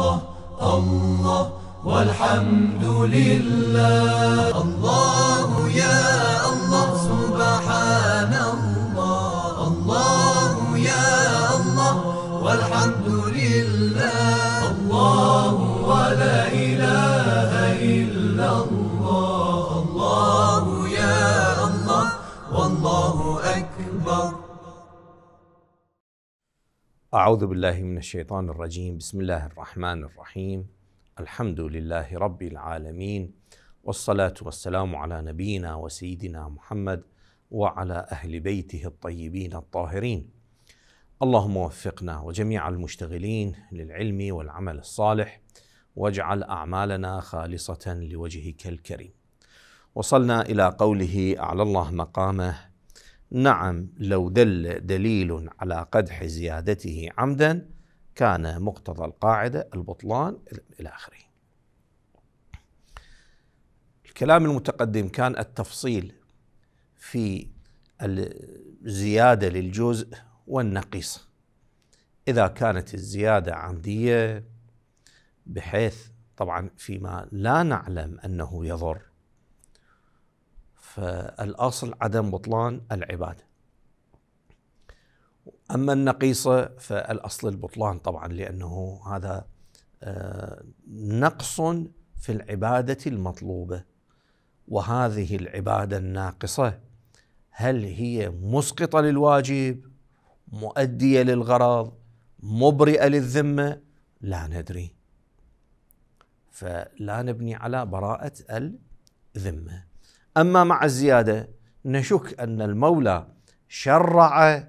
الله الله والحمد لله الله يا أعوذ بالله من الشيطان الرجيم بسم الله الرحمن الرحيم الحمد لله رب العالمين والصلاة والسلام على نبينا وسيدنا محمد وعلى أهل بيته الطيبين الطاهرين اللهم وفقنا وجميع المشتغلين للعلم والعمل الصالح واجعل أعمالنا خالصة لوجهك الكريم وصلنا إلى قوله أعلى الله مقامه نعم لو دل دليل على قدح زيادته عمدا كان مقتضى القاعدة البطلان إلى آخره الكلام المتقدم كان التفصيل في الزيادة للجزء والنقيصة إذا كانت الزيادة عمدية بحيث طبعا فيما لا نعلم أنه يضر فالاصل عدم بطلان العباده. اما النقيصه فالاصل البطلان طبعا لانه هذا آه، نقص في العباده المطلوبه وهذه العباده الناقصه هل هي مسقطه للواجب مؤديه للغرض مبرئه للذمه لا ندري فلا نبني على براءه الذمه أما مع الزيادة نشك أن المولى شرع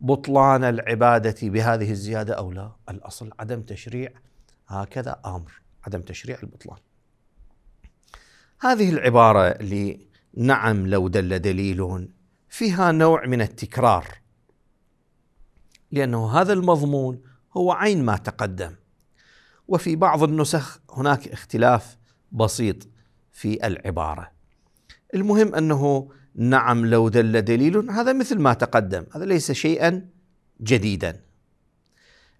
بطلان العبادة بهذه الزيادة أو لا الأصل عدم تشريع هكذا أمر عدم تشريع البطلان هذه العبارة اللي نعم لو دل دليل فيها نوع من التكرار لأنه هذا المضمون هو عين ما تقدم وفي بعض النسخ هناك اختلاف بسيط في العباره المهم انه نعم لو دل دليل هذا مثل ما تقدم هذا ليس شيئا جديدا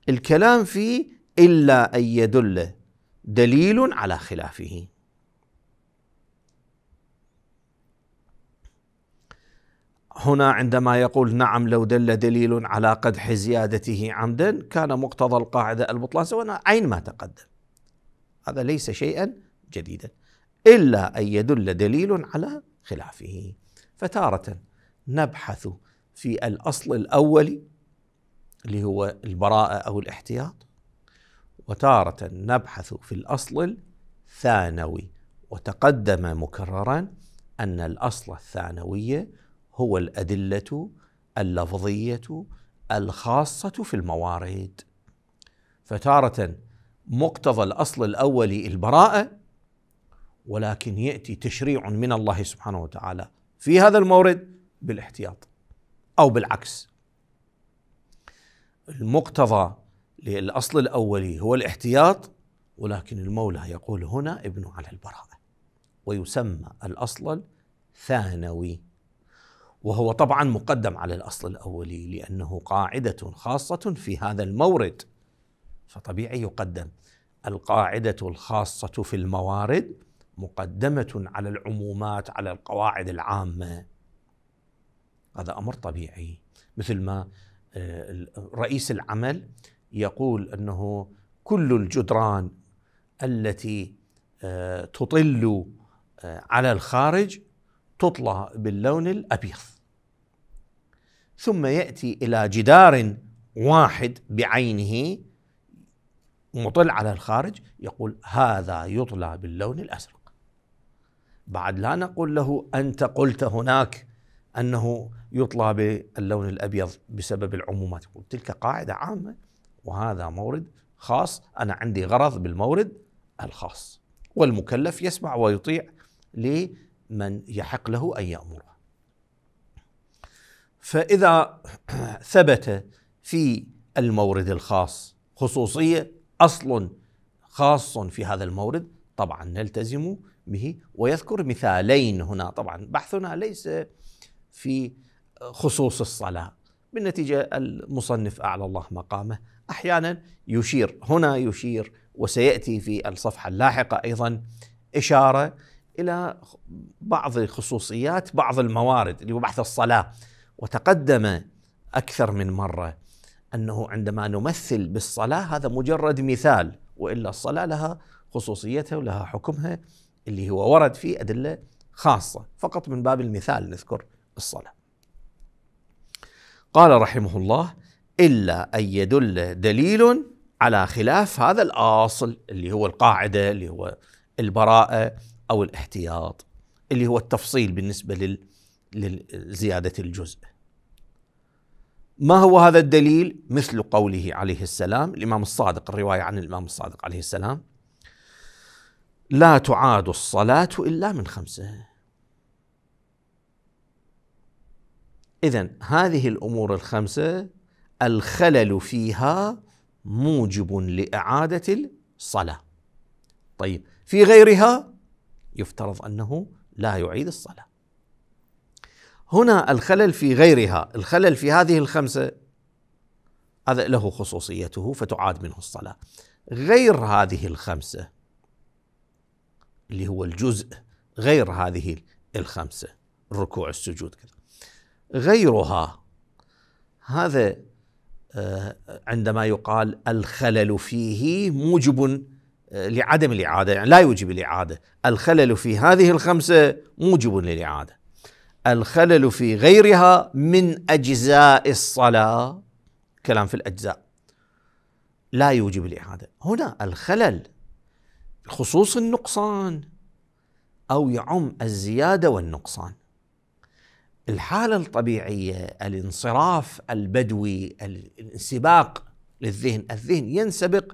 الكلام في الا ان يدل دليل على خلافه هنا عندما يقول نعم لو دل دليل على قدح زيادته عمدا كان مقتضى القاعده البطلان سواء عين ما تقدم هذا ليس شيئا جديدا إلا أن يدل دليل على خلافه فتارة نبحث في الأصل الأولي اللي هو البراءة أو الاحتياط وتارة نبحث في الأصل الثانوي وتقدم مكررا أن الأصل الثانوي هو الأدلة اللفظية الخاصة في الموارد فتارة مقتضى الأصل الأولي البراءة ولكن ياتي تشريع من الله سبحانه وتعالى في هذا المورد بالاحتياط او بالعكس المقتضى للاصل الاولي هو الاحتياط ولكن المولى يقول هنا ابن على البراءه ويسمى الاصل الثانوي وهو طبعا مقدم على الاصل الاولي لانه قاعده خاصه في هذا المورد فطبيعي يقدم القاعده الخاصه في الموارد مقدمه على العمومات على القواعد العامه هذا امر طبيعي مثل ما آه، رئيس العمل يقول انه كل الجدران التي آه، تطل آه، على الخارج تطلى باللون الابيض ثم ياتي الى جدار واحد بعينه مطل على الخارج يقول هذا يطلى باللون الازرق بعد لا نقول له أنت قلت هناك أنه يطلى باللون الأبيض بسبب العمومات تلك قاعدة عامة وهذا مورد خاص أنا عندي غرض بالمورد الخاص والمكلف يسمع ويطيع لمن يحق له أن يأمره فإذا ثبت في المورد الخاص خصوصية أصل خاص في هذا المورد طبعا نلتزم به ويذكر مثالين هنا طبعا بحثنا ليس في خصوص الصلاه بالنتيجه المصنف اعلى الله مقامه احيانا يشير هنا يشير وسياتي في الصفحه اللاحقه ايضا اشاره الى بعض خصوصيات بعض الموارد اللي هو بحث الصلاه وتقدم اكثر من مره انه عندما نمثل بالصلاه هذا مجرد مثال والا الصلاه لها خصوصيتها ولها حكمها اللي هو ورد فيه أدلة خاصة فقط من باب المثال نذكر الصلاة قال رحمه الله إلا أن يدل دليل على خلاف هذا الأصل اللي هو القاعدة اللي هو البراءة أو الاحتياط اللي هو التفصيل بالنسبة لزيادة الجزء ما هو هذا الدليل مثل قوله عليه السلام الإمام الصادق الرواية عن الإمام الصادق عليه السلام لا تعاد الصلاة إلا من خمسة إذا هذه الأمور الخمسة الخلل فيها موجب لإعادة الصلاة طيب في غيرها يفترض أنه لا يعيد الصلاة هنا الخلل في غيرها الخلل في هذه الخمسة هذا له خصوصيته فتعاد منه الصلاة غير هذه الخمسة اللي هو الجزء غير هذه الخمسة الركوع السجود كذا غيرها هذا آه، عندما يقال الخلل فيه موجب آه، لعدم الإعادة يعني لا يوجب الإعادة الخلل في هذه الخمسة موجب للإعادة الخلل في غيرها من أجزاء الصلاة كلام في الأجزاء لا يوجب الإعادة هنا الخلل خصوص النقصان او يعم الزياده والنقصان الحاله الطبيعيه الانصراف البدوي الانسباق للذهن الذهن ينسبق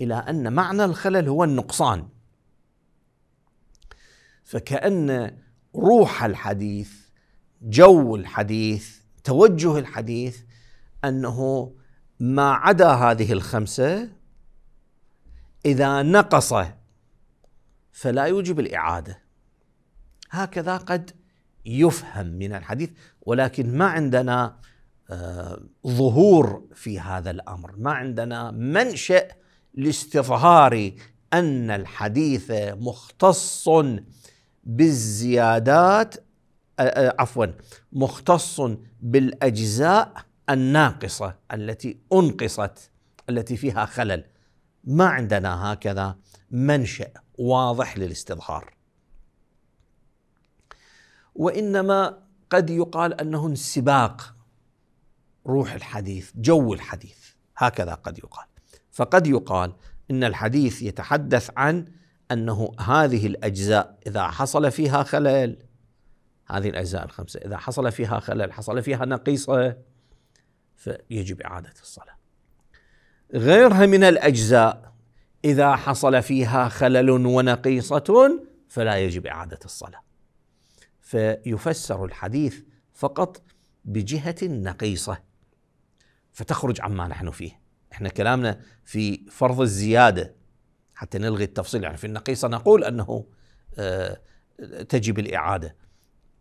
الى ان معنى الخلل هو النقصان فكأن روح الحديث جو الحديث توجه الحديث أنه ما عدا هذه الخمسة إذا نقص فلا يوجب الإعادة هكذا قد يفهم من الحديث ولكن ما عندنا آه، ظهور في هذا الأمر ما عندنا منشأ لاستظهار أن الحديث مختص بالزيادات آه، آه، عفوا مختص بالأجزاء الناقصة التي أنقصت التي فيها خلل ما عندنا هكذا منشأ واضح للاستظهار وإنما قد يقال أنه انسباق روح الحديث جو الحديث هكذا قد يقال فقد يقال ان الحديث يتحدث عن انه هذه الاجزاء اذا حصل فيها خلل هذه الاجزاء الخمسه اذا حصل فيها خلل حصل فيها نقيصه فيجب اعاده الصلاه غيرها من الاجزاء اذا حصل فيها خلل ونقيصه فلا يجب اعاده الصلاه فيفسر الحديث فقط بجهه النقيصه فتخرج عما نحن فيه احنا كلامنا في فرض الزياده حتى نلغي التفصيل يعني في النقيصه نقول انه آه، تجب الاعاده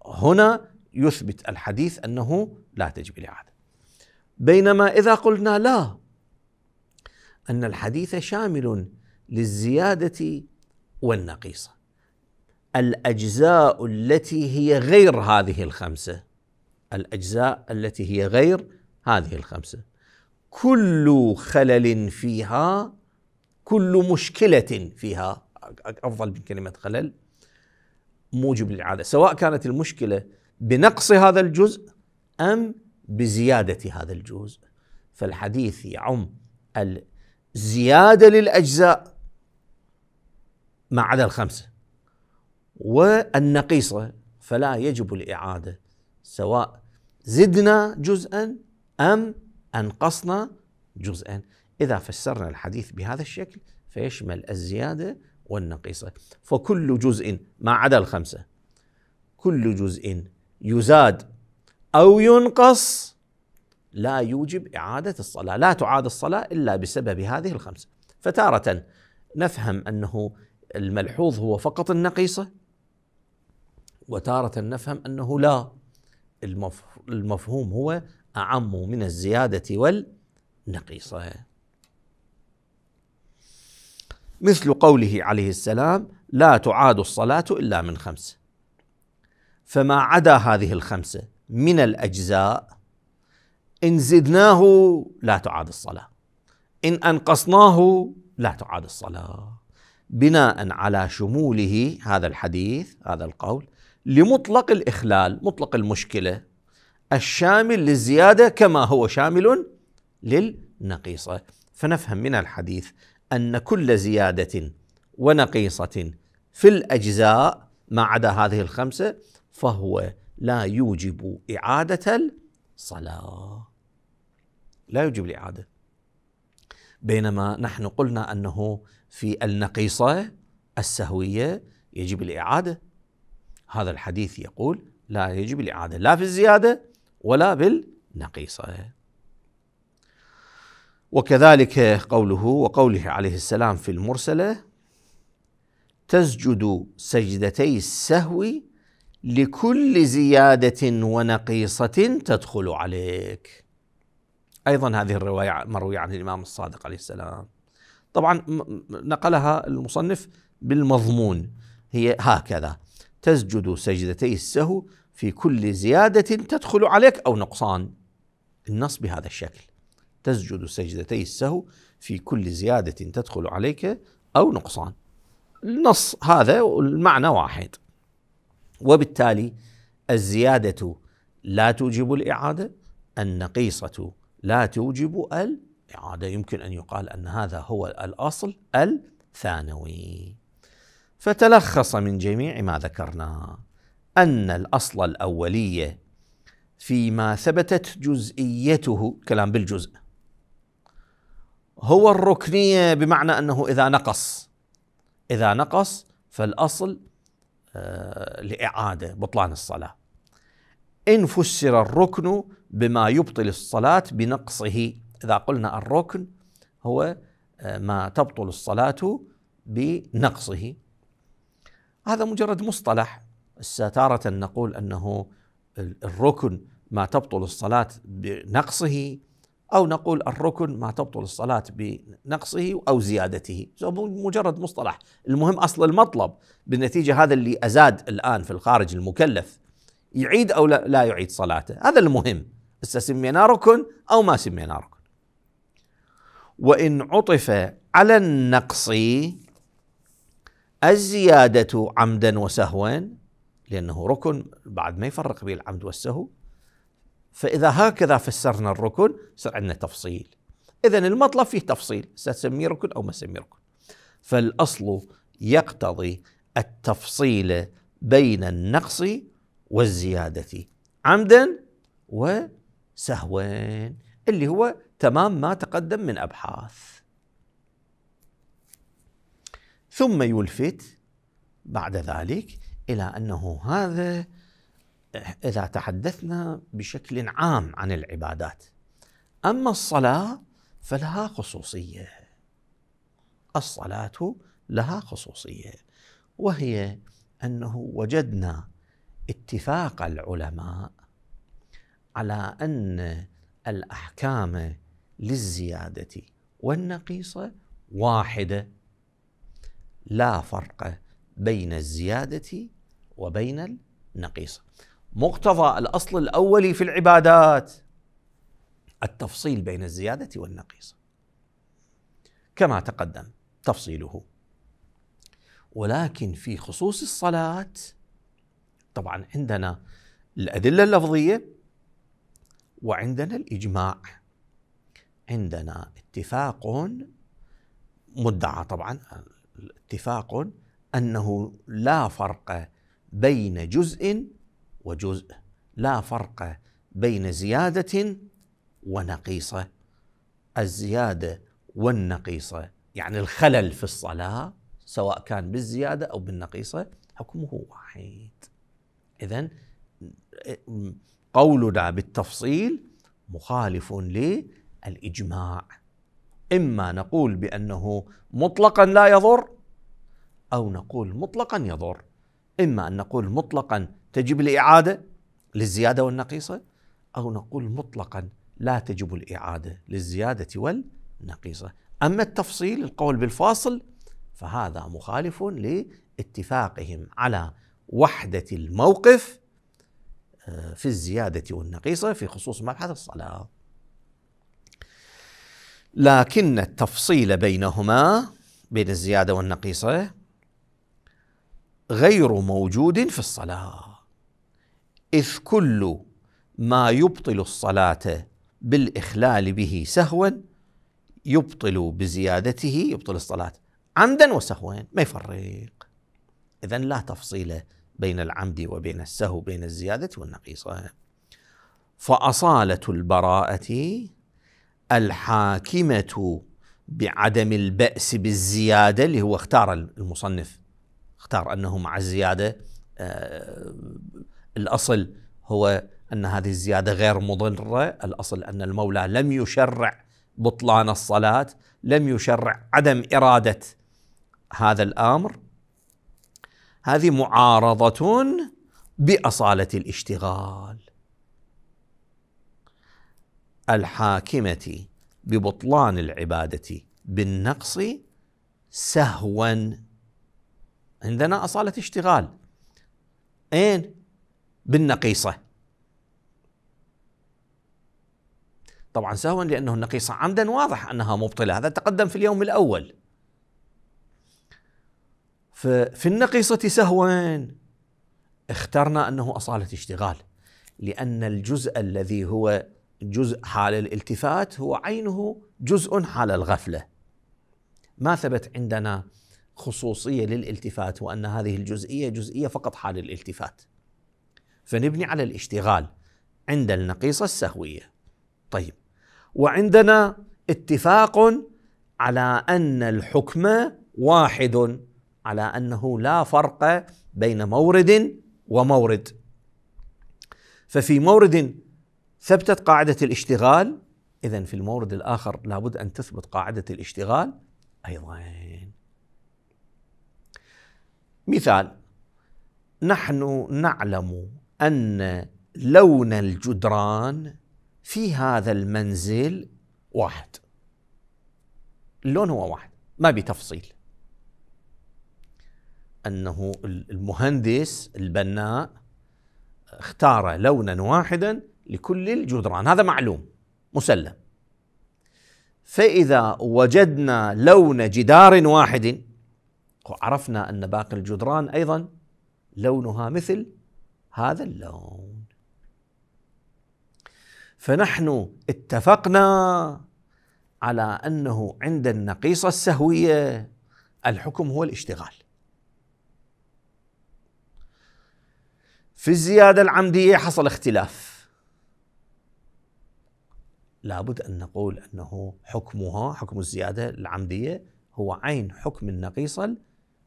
هنا يثبت الحديث انه لا تجب الاعاده بينما اذا قلنا لا ان الحديث شامل للزياده والنقيصه الاجزاء التي هي غير هذه الخمسه الاجزاء التي هي غير هذه الخمسه كل خلل فيها كل مشكله فيها افضل من كلمه خلل موجب للعاده سواء كانت المشكله بنقص هذا الجزء ام بزياده هذا الجزء فالحديث يعم زيادة للأجزاء ما عدا الخمسة والنقيصة فلا يجب الإعادة سواء زدنا جزءا أم أنقصنا جزءا إذا فسرنا الحديث بهذا الشكل فيشمل الزيادة والنقيصة فكل جزء ما عدا الخمسة كل جزء يزاد أو ينقص لا يوجب إعادة الصلاة لا تعاد الصلاة إلا بسبب هذه الخمسة فتارة نفهم أنه الملحوظ هو فقط النقيصة وتارة نفهم أنه لا المفهوم هو أعم من الزيادة والنقيصة مثل قوله عليه السلام لا تعاد الصلاة إلا من خمسة فما عدا هذه الخمسة من الأجزاء إن زدناه لا تعاد الصلاة إن أنقصناه لا تعاد الصلاة بناء على شموله هذا الحديث هذا القول لمطلق الإخلال مطلق المشكلة الشامل للزيادة كما هو شامل للنقيصة فنفهم من الحديث أن كل زيادة ونقيصة في الأجزاء ما عدا هذه الخمسة فهو لا يوجب إعادة الصلاة لا يجب الإعادة بينما نحن قلنا أنه في النقيصة السهوية يجب الإعادة هذا الحديث يقول لا يجب الإعادة لا في الزيادة ولا بالنقيصة وكذلك قوله وقوله عليه السلام في المرسلة تسجد سجدتي السهو لكل زيادة ونقيصة تدخل عليك أيضا هذه الرواية مروية عن الإمام الصادق عليه السلام طبعا نقلها المصنف بالمضمون هي هكذا تسجد سجدتي السهو في كل زيادة تدخل عليك أو نقصان النص بهذا الشكل تسجد سجدتي السهو في كل زيادة تدخل عليك أو نقصان النص هذا المعنى واحد وبالتالي الزيادة لا توجب الإعادة النقيصة لا توجب الإعادة يمكن أن يقال أن هذا هو الأصل الثانوي فتلخص من جميع ما ذكرنا أن الأصل الأولية فيما ثبتت جزئيته كلام بالجزء هو الركنية بمعنى أنه إذا نقص إذا نقص فالأصل آه، لإعادة بطلان الصلاة إن فسر الركن بما يبطل الصلاة بنقصه إذا قلنا الركن هو آه، ما تبطل الصلاة بنقصه هذا مجرد مصطلح ستارة نقول أنه الركن ما تبطل الصلاة بنقصه أو نقول الركن ما تبطل الصلاة بنقصه أو زيادته مجرد مصطلح المهم أصل المطلب بالنتيجة هذا اللي أزاد الآن في الخارج المكلف يعيد أو لا يعيد صلاته هذا المهم إذا سميناه ركن أو ما سميناه ركن وإن عطف على النقص الزيادة عمدا وسهوا لأنه ركن بعد ما يفرق بين العمد والسهو فإذا هكذا فسرنا الركن صار عندنا تفصيل إذا المطلب فيه تفصيل ستسميه ركن أو ما تسميه ركن فالأصل يقتضي التفصيل بين النقص والزيادة عمدا و سهوين اللي هو تمام ما تقدم من ابحاث ثم يلفت بعد ذلك الى انه هذا اذا تحدثنا بشكل عام عن العبادات اما الصلاه فلها خصوصيه الصلاه لها خصوصيه وهي انه وجدنا اتفاق العلماء على ان الاحكام للزياده والنقيصه واحده لا فرق بين الزياده وبين النقيصه مقتضى الاصل الاولي في العبادات التفصيل بين الزياده والنقيصه كما تقدم تفصيله ولكن في خصوص الصلاه طبعا عندنا الادله اللفظيه وعندنا الاجماع عندنا اتفاق مدعى طبعا اتفاق انه لا فرق بين جزء وجزء لا فرق بين زياده ونقيصه الزياده والنقيصه يعني الخلل في الصلاه سواء كان بالزياده او بالنقيصه حكمه واحد اذا قولنا بالتفصيل مخالف للإجماع إما نقول بأنه مطلقا لا يضر أو نقول مطلقا يضر إما أن نقول مطلقا تجب الإعادة للزيادة والنقيصة أو نقول مطلقا لا تجب الإعادة للزيادة والنقيصة أما التفصيل القول بالفاصل فهذا مخالف لاتفاقهم على وحدة الموقف في الزيادة والنقيصة في خصوص مبحث الصلاة لكن التفصيل بينهما بين الزيادة والنقيصة غير موجود في الصلاة إذ كل ما يبطل الصلاة بالإخلال به سهوا يبطل بزيادته يبطل الصلاة عمدا وسهوا ما يفرق إذا لا تفصيل بين العمد وبين السهو بين الزيادة والنقيصة فأصالة البراءة الحاكمة بعدم البأس بالزيادة اللي هو اختار المصنف اختار أنه مع الزيادة آه الأصل هو أن هذه الزيادة غير مضرة الأصل أن المولى لم يشرع بطلان الصلاة لم يشرع عدم إرادة هذا الأمر هذه معارضة بأصالة الاشتغال الحاكمة ببطلان العبادة بالنقص سهوا عندنا أصالة اشتغال أين؟ بالنقيصة طبعا سهوا لأنه النقيصة عمدا واضح أنها مبطلة هذا تقدم في اليوم الأول ففي النقيصة سهوا اخترنا أنه أصالة اشتغال لأن الجزء الذي هو جزء حال الالتفات هو عينه جزء حال الغفلة ما ثبت عندنا خصوصية للالتفات وأن هذه الجزئية جزئية فقط حال الالتفات فنبني على الاشتغال عند النقيصة السهوية طيب وعندنا اتفاق على أن الحكم واحد على انه لا فرق بين مورد ومورد ففي مورد ثبتت قاعده الاشتغال اذا في المورد الاخر لابد ان تثبت قاعده الاشتغال ايضا مثال نحن نعلم ان لون الجدران في هذا المنزل واحد اللون هو واحد ما بتفصيل انه المهندس البناء اختار لونا واحدا لكل الجدران هذا معلوم مسلم فاذا وجدنا لون جدار واحد عرفنا ان باقي الجدران ايضا لونها مثل هذا اللون فنحن اتفقنا على انه عند النقيصه السهويه الحكم هو الاشتغال في الزيادة العمدية حصل اختلاف لابد أن نقول أنه حكمها حكم الزيادة العمدية هو عين حكم النقيصة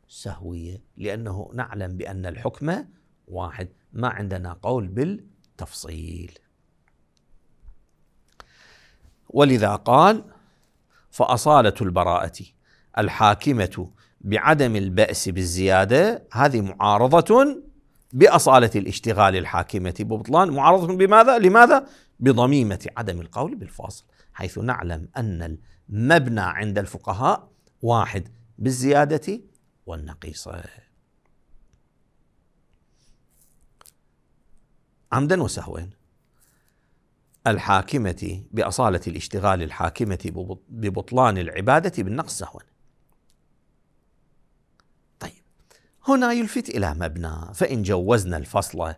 السهوية لأنه نعلم بأن الحكم واحد ما عندنا قول بالتفصيل ولذا قال فأصالة البراءة الحاكمة بعدم البأس بالزيادة هذه معارضة بأصالة الاشتغال الحاكمة ببطلان معارضة بماذا؟ لماذا؟ بضميمة عدم القول بالفاصل حيث نعلم أن المبنى عند الفقهاء واحد بالزيادة والنقيصة عمدا وسهوا الحاكمة بأصالة الاشتغال الحاكمة ببطلان العبادة بالنقص سهوا هنا يلفت إلى مبنى فإن جوزنا الفصل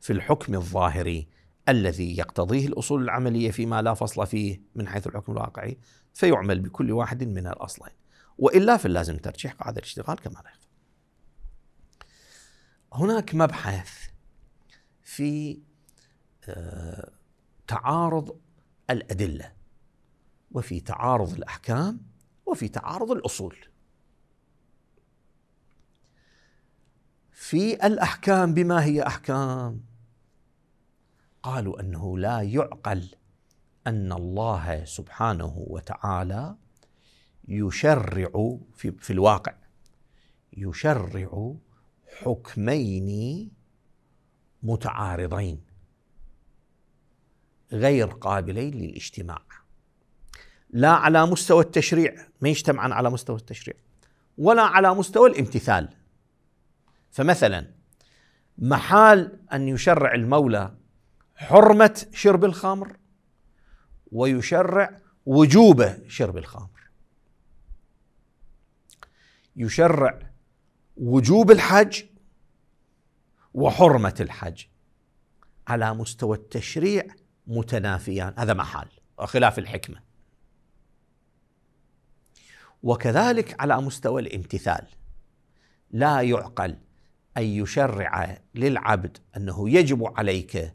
في الحكم الظاهري الذي يقتضيه الأصول العملية فيما لا فصل فيه من حيث الحكم الواقعي فيعمل بكل واحد من الأصلين وإلا فلازم ترجيح قاعدة الاشتغال كما لا هناك مبحث في آه، تعارض الأدلة وفي تعارض الأحكام وفي تعارض الأصول في الاحكام بما هي احكام قالوا انه لا يعقل ان الله سبحانه وتعالى يشرع في, في الواقع يشرع حكمين متعارضين غير قابلين للاجتماع لا على مستوى التشريع ما يجتمعان على مستوى التشريع ولا على مستوى الامتثال فمثلا محال ان يشرع المولى حرمه شرب الخمر ويشرع وجوبه شرب الخمر يشرع وجوب الحج وحرمه الحج على مستوى التشريع متنافيان هذا محال خلاف الحكمه وكذلك على مستوى الامتثال لا يعقل ان يشرع للعبد انه يجب عليك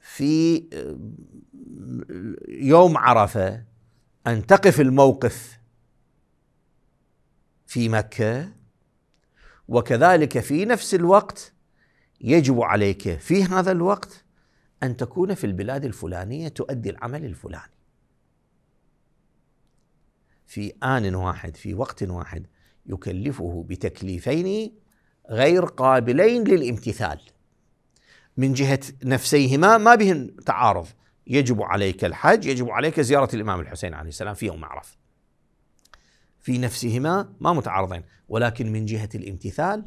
في آه، يوم عرفه ان تقف الموقف في مكه وكذلك في نفس الوقت يجب عليك في هذا الوقت ان تكون في البلاد الفلانيه تؤدي العمل الفلاني في ان واحد في وقت واحد يكلفه بتكليفين غير قابلين للامتثال من جهة نفسيهما ما بهن تعارض يجب عليك الحج يجب عليك زيارة الإمام الحسين عليه السلام في يوم عرفة في نفسهما ما متعارضين ولكن من جهة الامتثال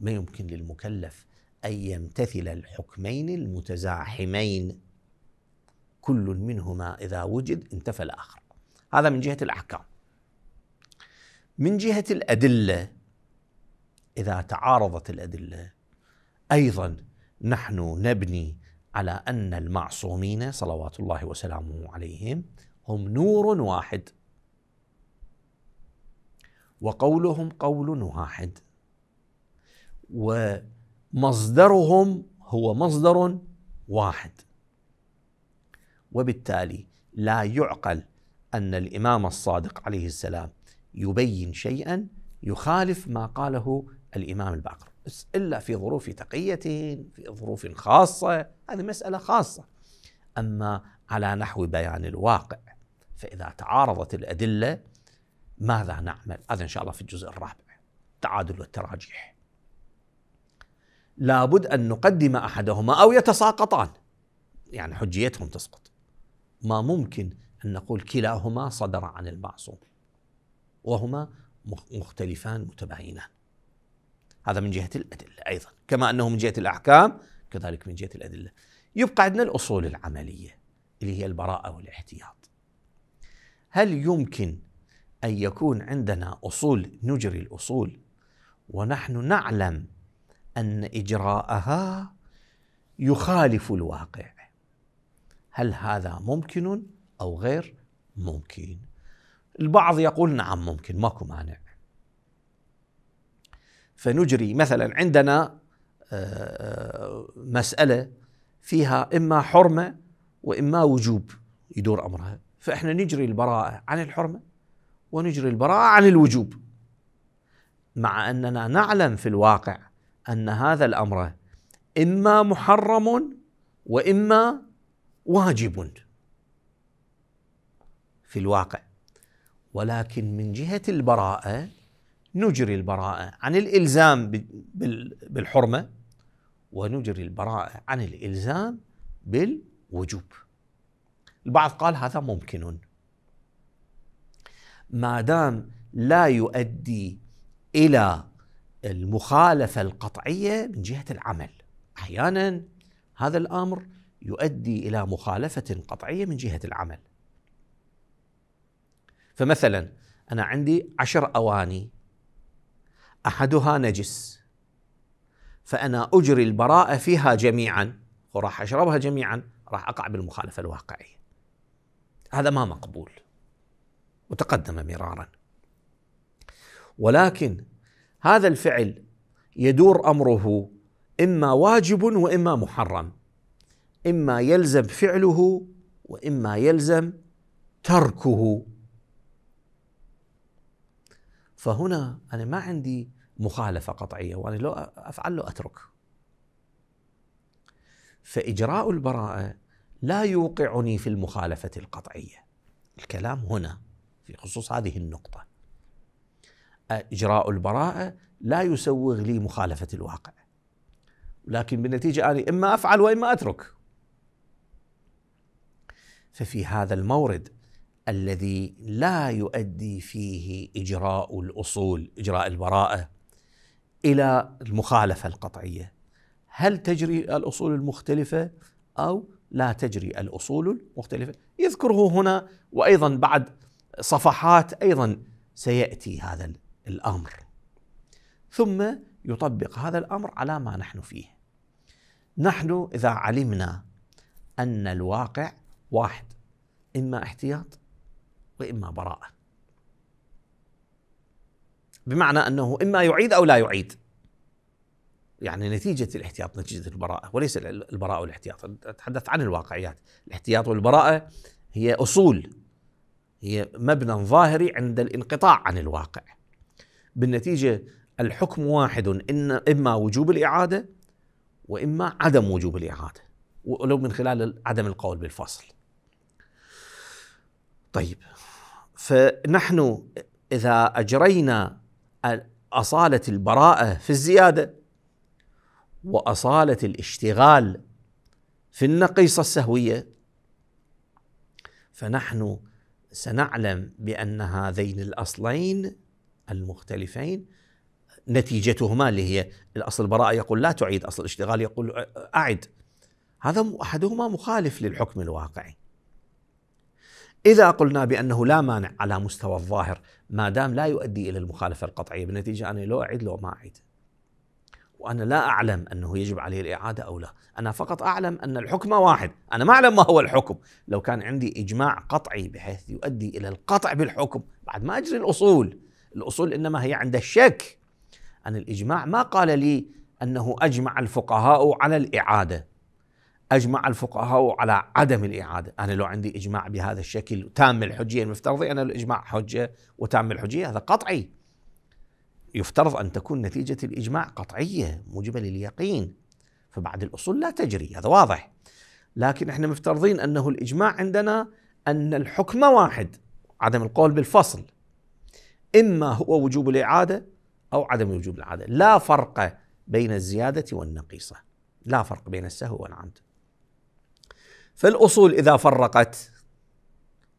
ما يمكن للمكلف أن يمتثل الحكمين المتزاحمين كل منهما إذا وجد انتفى الآخر هذا من جهة الأحكام من جهة الأدلة اذا تعارضت الادله ايضا نحن نبني على ان المعصومين صلوات الله وسلامه عليهم هم نور واحد وقولهم قول واحد ومصدرهم هو مصدر واحد وبالتالي لا يعقل ان الامام الصادق عليه السلام يبين شيئا يخالف ما قاله الإمام الباقر إلا في ظروف تقية في ظروف خاصة هذه مسألة خاصة أما على نحو بيان الواقع فإذا تعارضت الأدلة ماذا نعمل هذا إن شاء الله في الجزء الرابع التعادل والتراجيح لابد أن نقدم أحدهما أو يتساقطان يعني حجيتهم تسقط ما ممكن أن نقول كلاهما صدر عن المعصوم وهما مختلفان متباينان هذا من جهة الأدلة أيضا كما أنه من جهة الأحكام كذلك من جهة الأدلة يبقى عندنا الأصول العملية اللي هي البراءة والاحتياط هل يمكن أن يكون عندنا أصول نجري الأصول ونحن نعلم أن إجراءها يخالف الواقع هل هذا ممكن أو غير ممكن البعض يقول نعم ممكن ماكو مانع فنجري مثلا عندنا آه، آه، مسألة فيها إما حرمة وإما وجوب يدور أمرها فإحنا نجري البراءة عن الحرمة ونجري البراءة عن الوجوب مع أننا نعلم في الواقع أن هذا الأمر إما محرم وإما واجب في الواقع ولكن من جهة البراءة نجري البراءة عن الإلزام بالحرمة ونجري البراءة عن الإلزام بالوجوب البعض قال هذا ممكن ما دام لا يؤدي إلى المخالفة القطعية من جهة العمل أحيانا هذا الأمر يؤدي إلى مخالفة قطعية من جهة العمل فمثلا أنا عندي عشر أواني احدها نجس فانا اجري البراءه فيها جميعا وراح اشربها جميعا راح اقع بالمخالفه الواقعيه هذا ما مقبول وتقدم مرارا ولكن هذا الفعل يدور امره اما واجب واما محرم اما يلزم فعله واما يلزم تركه فهنا أنا ما عندي مخالفة قطعية وأنا لو أفعل له أترك فإجراء البراءة لا يوقعني في المخالفة القطعية الكلام هنا في خصوص هذه النقطة إجراء البراءة لا يسوغ لي مخالفة الواقع لكن بالنتيجة أنا إما أفعل وإما أترك ففي هذا المورد الذي لا يؤدي فيه اجراء الاصول اجراء البراءه الى المخالفه القطعيه هل تجري الاصول المختلفه او لا تجري الاصول المختلفه يذكره هنا وايضا بعد صفحات ايضا سياتي هذا الامر ثم يطبق هذا الامر على ما نحن فيه نحن اذا علمنا ان الواقع واحد اما احتياط واما براءه. بمعنى انه اما يعيد او لا يعيد. يعني نتيجه الاحتياط نتيجه البراءه وليس البراءه والاحتياط، اتحدث عن الواقعيات، الاحتياط والبراءه هي اصول هي مبنى ظاهري عند الانقطاع عن الواقع. بالنتيجه الحكم واحد إن اما وجوب الاعاده واما عدم وجوب الاعاده ولو من خلال عدم القول بالفصل. طيب فنحن اذا اجرينا اصاله البراءه في الزياده واصاله الاشتغال في النقيصه السهويه فنحن سنعلم بان هذين الاصلين المختلفين نتيجتهما اللي هي الاصل البراءه يقول لا تعيد اصل الاشتغال يقول اعد هذا احدهما مخالف للحكم الواقعي إذا قلنا بأنه لا مانع على مستوى الظاهر ما دام لا يؤدي إلى المخالفة القطعية بالنتيجة أنا لو أعيد لو ما أعيد وأنا لا أعلم أنه يجب عليه الإعادة أو لا أنا فقط أعلم أن الحكم واحد أنا ما أعلم ما هو الحكم لو كان عندي إجماع قطعي بحيث يؤدي إلى القطع بالحكم بعد ما أجري الأصول الأصول إنما هي عند الشك أن الإجماع ما قال لي أنه أجمع الفقهاء على الإعادة أجمع الفقهاء على عدم الإعادة أنا لو عندي إجماع بهذا الشكل تام الحجية المفترض أن الإجماع حجة وتام الحجية هذا قطعي يفترض أن تكون نتيجة الإجماع قطعية موجبة لليقين فبعد الأصول لا تجري هذا واضح لكن احنا مفترضين أنه الإجماع عندنا أن الحكم واحد عدم القول بالفصل إما هو وجوب الإعادة أو عدم وجوب الإعادة لا فرق بين الزيادة والنقيصة لا فرق بين السهو والعمد فالاصول اذا فرقت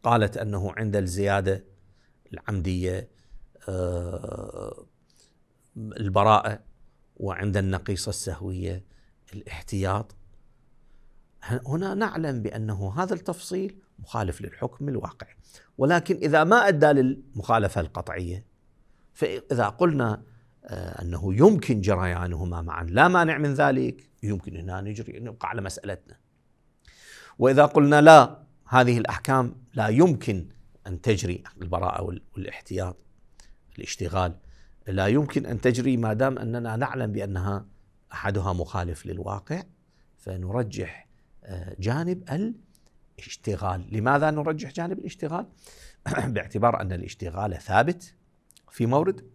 قالت انه عند الزياده العمديه آه، البراءه وعند النقيصه السهويه الاحتياط هنا نعلم بانه هذا التفصيل مخالف للحكم الواقع ولكن اذا ما ادى للمخالفه القطعيه فاذا قلنا آه، انه يمكن جريانهما معا لا مانع من ذلك يمكن هنا نجري نبقى على مسالتنا واذا قلنا لا هذه الاحكام لا يمكن ان تجري البراءه والاحتياط الاشتغال لا يمكن ان تجري ما دام اننا نعلم بانها احدها مخالف للواقع فنرجح آه، جانب الاشتغال، لماذا نرجح جانب الاشتغال؟ باعتبار ان الاشتغال ثابت في مورد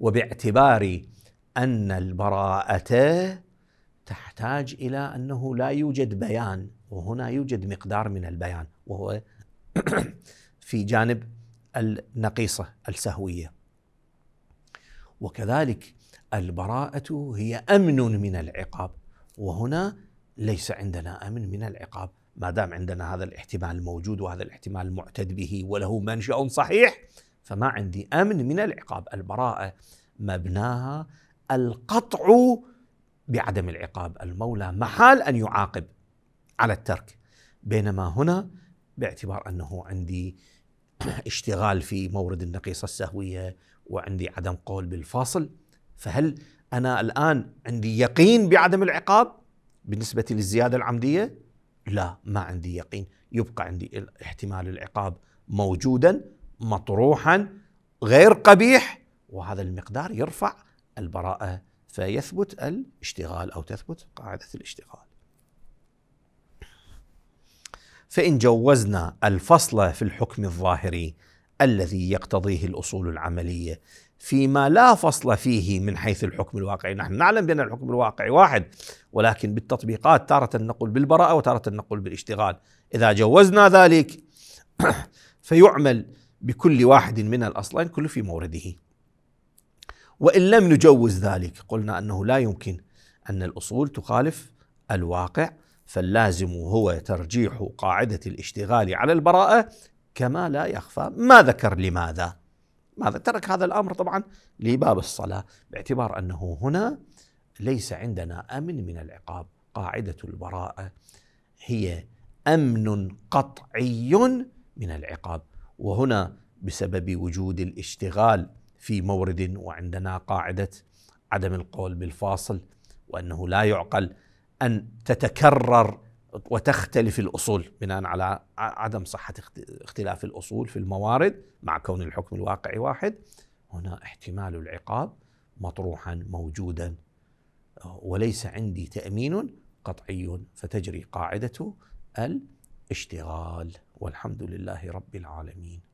وباعتبار ان البراءة تحتاج الى انه لا يوجد بيان وهنا يوجد مقدار من البيان وهو في جانب النقيصه السهويه وكذلك البراءه هي امن من العقاب وهنا ليس عندنا امن من العقاب ما دام عندنا هذا الاحتمال موجود وهذا الاحتمال معتد به وله منشا صحيح فما عندي امن من العقاب البراءه مبناها القطع بعدم العقاب المولى محال ان يعاقب على الترك بينما هنا باعتبار انه عندي اشتغال في مورد النقيصه السهويه وعندي عدم قول بالفاصل فهل انا الان عندي يقين بعدم العقاب بالنسبه للزياده العمديه؟ لا ما عندي يقين يبقى عندي احتمال العقاب موجودا مطروحا غير قبيح وهذا المقدار يرفع البراءه فيثبت الاشتغال أو تثبت قاعدة الاشتغال فإن جوزنا الفصل في الحكم الظاهري الذي يقتضيه الأصول العملية فيما لا فصل فيه من حيث الحكم الواقعي نحن نعلم بأن الحكم الواقعي واحد ولكن بالتطبيقات تارة نقول بالبراءة وتارة نقول بالاشتغال إذا جوزنا ذلك فيعمل بكل واحد من الأصلين كل في مورده وإن لم نجوز ذلك قلنا أنه لا يمكن أن الأصول تخالف الواقع فاللازم هو ترجيح قاعدة الاشتغال على البراءة كما لا يخفى ما ذكر لماذا ماذا ترك هذا الأمر طبعا لباب الصلاة باعتبار أنه هنا ليس عندنا أمن من العقاب قاعدة البراءة هي أمن قطعي من العقاب وهنا بسبب وجود الاشتغال في مورد وعندنا قاعده عدم القول بالفاصل وانه لا يعقل ان تتكرر وتختلف الاصول بناء على عدم صحه اختلاف الاصول في الموارد مع كون الحكم الواقعي واحد هنا احتمال العقاب مطروحا موجودا وليس عندي تامين قطعي فتجري قاعده الاشتغال والحمد لله رب العالمين